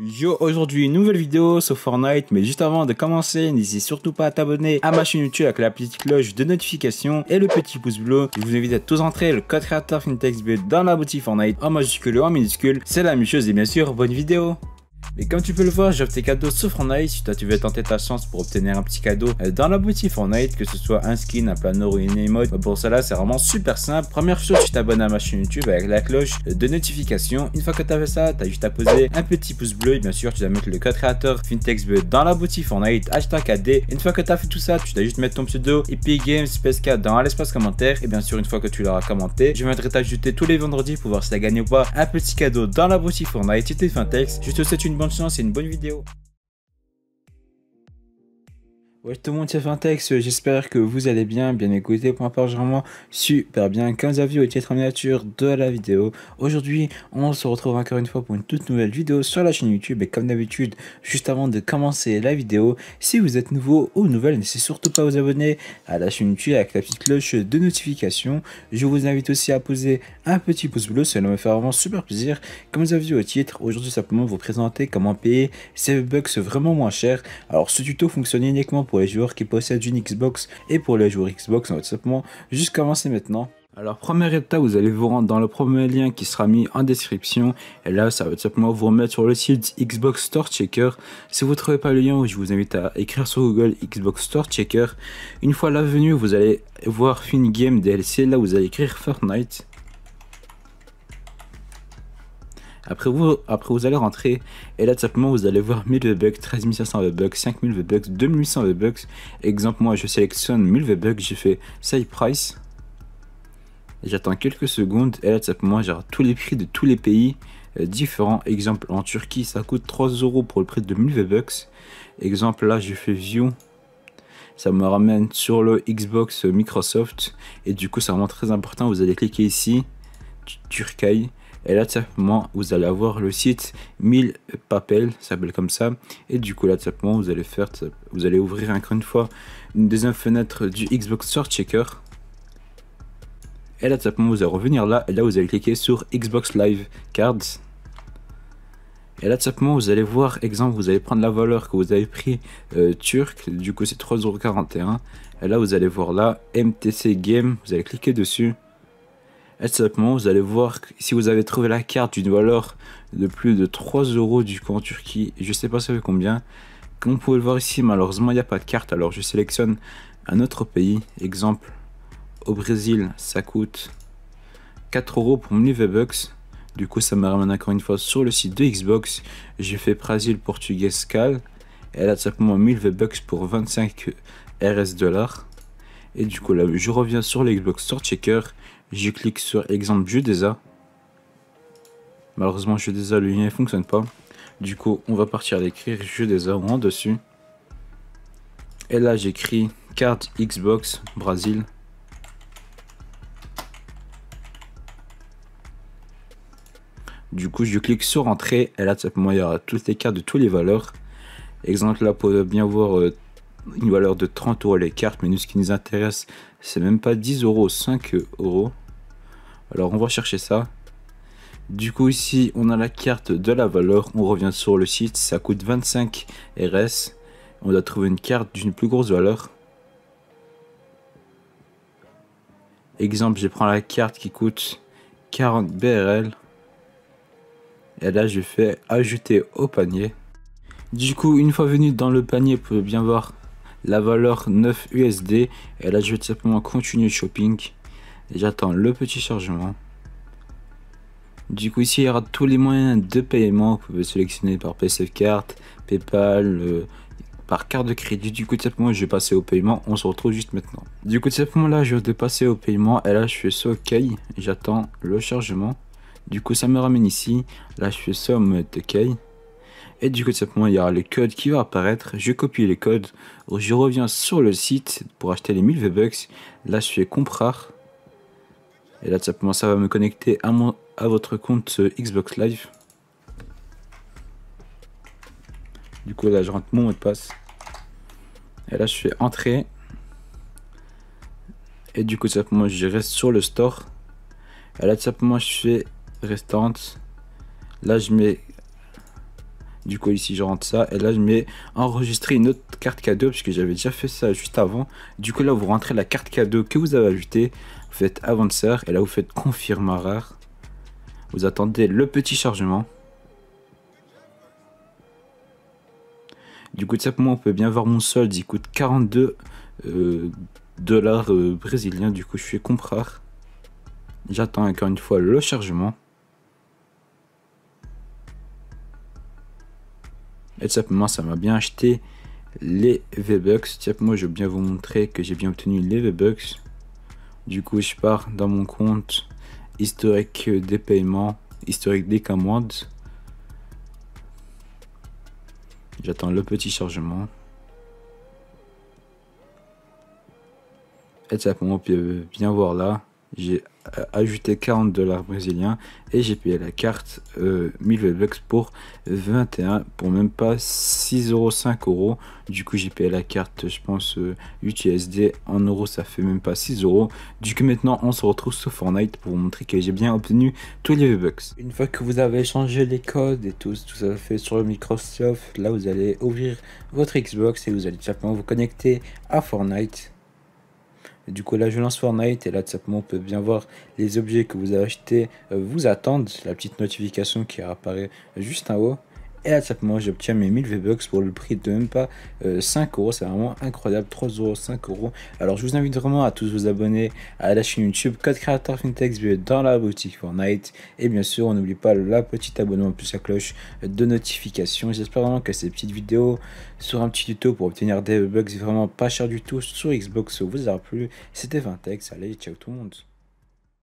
Yo, aujourd'hui une nouvelle vidéo sur Fortnite, mais juste avant de commencer, n'hésitez surtout pas à t'abonner à ma chaîne YouTube avec la petite cloche de notification et le petit pouce bleu. Je vous invite à tous entrer le code créateur FintechSB dans la boutique Fortnite en majuscule ou en minuscule. C'est la même chose et bien sûr, bonne vidéo mais comme tu peux le voir, j'offre tes cadeaux sur Fortnite. Si toi tu veux tenter ta chance pour obtenir un petit cadeau euh, dans la boutique Fortnite, que ce soit un skin, un panneau ou une emote, euh, pour cela c'est vraiment super simple. Première chose, tu t'abonnes à ma chaîne YouTube avec la cloche de notification. Une fois que tu as fait ça, tu as juste à poser un petit pouce bleu et bien sûr tu dois mettre le code créateur fintexbe dans la boutique Fortnite, hashtag AD. Une fois que tu as fait tout ça, tu dois juste mettre ton pseudo Epic Games 4 dans l'espace commentaire. Et bien sûr, une fois que tu l'auras commenté, je viendrai t'ajouter tous les vendredis pour voir si t'as gagné ou pas un petit cadeau dans la boutique Fortnite. C'était Fintex. Je te une bonne chance et une bonne vidéo. Wesh tout le monde, c'est Fintex, j'espère que vous allez bien, bien écouté pour ma part, vraiment super bien, comme vous avez vu au titre en miniature de la vidéo. Aujourd'hui, on se retrouve encore une fois pour une toute nouvelle vidéo sur la chaîne YouTube, et comme d'habitude, juste avant de commencer la vidéo, si vous êtes nouveau ou nouvelle, n'hésitez surtout pas à vous abonner à la chaîne YouTube avec la petite cloche de notification. Je vous invite aussi à poser un petit pouce bleu, ça me fait vraiment super plaisir. Comme vous avez vu au titre, aujourd'hui simplement vous présenter comment payer ces bucks vraiment moins cher. Alors ce tuto fonctionne uniquement pour pour les joueurs qui possèdent une Xbox et pour les joueurs Xbox en simplement juste commencer maintenant. Alors, premier étape, vous allez vous rendre dans le premier lien qui sera mis en description. Et là, ça va tout simplement vous remettre sur le site Xbox Store Checker. Si vous ne trouvez pas le lien, je vous invite à écrire sur Google Xbox Store Checker. Une fois là venu, vous allez voir Fin Game DLC. Là, vous allez écrire Fortnite. Après vous, après vous allez rentrer et là tout simplement vous allez voir 1000 V-Bucks, 13500 V-Bucks, 5000 V-Bucks, 2800 V-Bucks. Exemple, moi je sélectionne 1000 V-Bucks, je fais save price. J'attends quelques secondes et là tout simplement j'ai tous les prix de tous les pays euh, différents. Exemple, en Turquie ça coûte 3 euros pour le prix de 1000 V-Bucks. Exemple, là je fais view ça me ramène sur le Xbox euh, Microsoft et du coup c'est vraiment très important vous allez cliquer ici turquie et là, tout simplement, vous allez avoir le site 1000 papel, ça s'appelle comme ça. Et du coup, là, tout simplement, vous allez faire, vous allez ouvrir encore une fois une deuxième fenêtre du Xbox Store Checker. Et là, tout simplement, vous allez revenir là. Et là, vous allez cliquer sur Xbox Live Cards. Et là, tout simplement, vous allez voir, exemple, vous allez prendre la valeur que vous avez pris euh, turc, du coup c'est 3,41€. Et là, vous allez voir là, MTC Game, vous allez cliquer dessus. Et simplement, vous allez voir si vous avez trouvé la carte d'une valeur de plus de 3 euros du en Turquie, je sais pas ça fait combien. Comme vous pouvez le voir ici, malheureusement, il n'y a pas de carte. Alors, je sélectionne un autre pays. Exemple, au Brésil, ça coûte 4 euros pour 1000 V-Bucks. Du coup, ça me ramène encore une fois sur le site de Xbox. J'ai fait Brésil, Portugais, Cal. Elle a tout simplement, 1000 V-Bucks pour 25 RS dollars. Et du coup, là, je reviens sur l'Xbox Store Checker. Je clique sur exemple A. Malheureusement, je le lien ne fonctionne pas. Du coup, on va partir à l'écrire On en dessus. Et là, j'écris carte Xbox Brésil. Du coup, je clique sur Entrée. Et là, tout simplement, il y aura toutes les cartes de toutes les valeurs. Exemple, là, pour bien voir euh, une valeur de 30 euros les cartes. Mais nous, ce qui nous intéresse, c'est même pas 10 euros, 5 euros. Alors on va chercher ça. Du coup ici on a la carte de la valeur, on revient sur le site, ça coûte 25 RS. On doit trouver une carte d'une plus grosse valeur. Exemple, je prends la carte qui coûte 40 BRL. Et là je fais ajouter au panier. Du coup une fois venu dans le panier, vous pouvez bien voir la valeur 9 USD. Et là je vais simplement continuer shopping. J'attends le petit chargement. Hein. Du coup, ici, il y aura tous les moyens de paiement vous pouvez sélectionner par PSF Carte, PayPal, euh, par carte de crédit. Du coup, tout simplement, je vais passer au paiement. On se retrouve juste maintenant. Du coup, tout simplement, là, je vais passer au paiement. Et là, je fais ça OK. J'attends le chargement. Du coup, ça me ramène ici. Là, je fais ça OK. Et du coup, tout simplement, il y aura le code qui va apparaître. Je copie les codes. Je reviens sur le site pour acheter les 1000 V-Bucks. Là, je fais comprar. Et là, ça va me connecter à, mon, à votre compte euh, Xbox Live. Du coup, là, je rentre mon mot de passe. Et là, je fais entrer. Et du coup, tout moi je reste sur le store. Et là, tout simplement, je fais restante. Là, je mets. Du coup, ici, je rentre ça. Et là, je mets enregistrer une autre carte cadeau, puisque j'avais déjà fait ça juste avant. Du coup, là, vous rentrez la carte cadeau que vous avez ajoutée vous faites avancer et là vous faites confirmer rare. Vous attendez le petit chargement. Du coup, de ça, moi, on peut bien voir mon solde. Il coûte 42 euh, dollars euh, brésiliens. Du coup, je suis comprar. J'attends encore une fois le chargement. Et tout simplement, ça m'a bien acheté les V-Bucks. Tiens, moi, je veux bien vous montrer que j'ai bien obtenu les V-Bucks. Du coup, je pars dans mon compte historique des paiements, historique des commandes. J'attends le petit chargement. Et ça pour moi, bien voir là, j'ai ajouter 40 dollars brésiliens et j'ai payé la carte euh, 1000 bucks pour 21 pour même pas 6 euros 5 euros du coup j'ai payé la carte je pense UTSD euh, en euros ça fait même pas 6 euros du coup maintenant on se retrouve sur Fortnite pour vous montrer que j'ai bien obtenu tous les v une fois que vous avez changé les codes et tout tout ça fait sur le Microsoft là vous allez ouvrir votre Xbox et vous allez simplement vous connecter à Fortnite du coup, la violence Fortnite, et là, tout simplement, on peut bien voir les objets que vous avez achetés euh, vous attendent. La petite notification qui apparaît juste en haut. Et à chaque mois, j'obtiens mes 1000 V-Bucks pour le prix de même pas euh, 5 euros. C'est vraiment incroyable. 3 euros, 5 euros. Alors, je vous invite vraiment à tous vous abonner à la chaîne YouTube Code Creator Fintech dans la boutique Fortnite. Et bien sûr, on n'oublie pas la petite abonnement plus la cloche de notification. J'espère vraiment que ces petites vidéos sur un petit tuto pour obtenir des V-Bucks vraiment pas cher du tout sur Xbox vous aura plu. C'était Fintech. Allez, ciao tout le monde.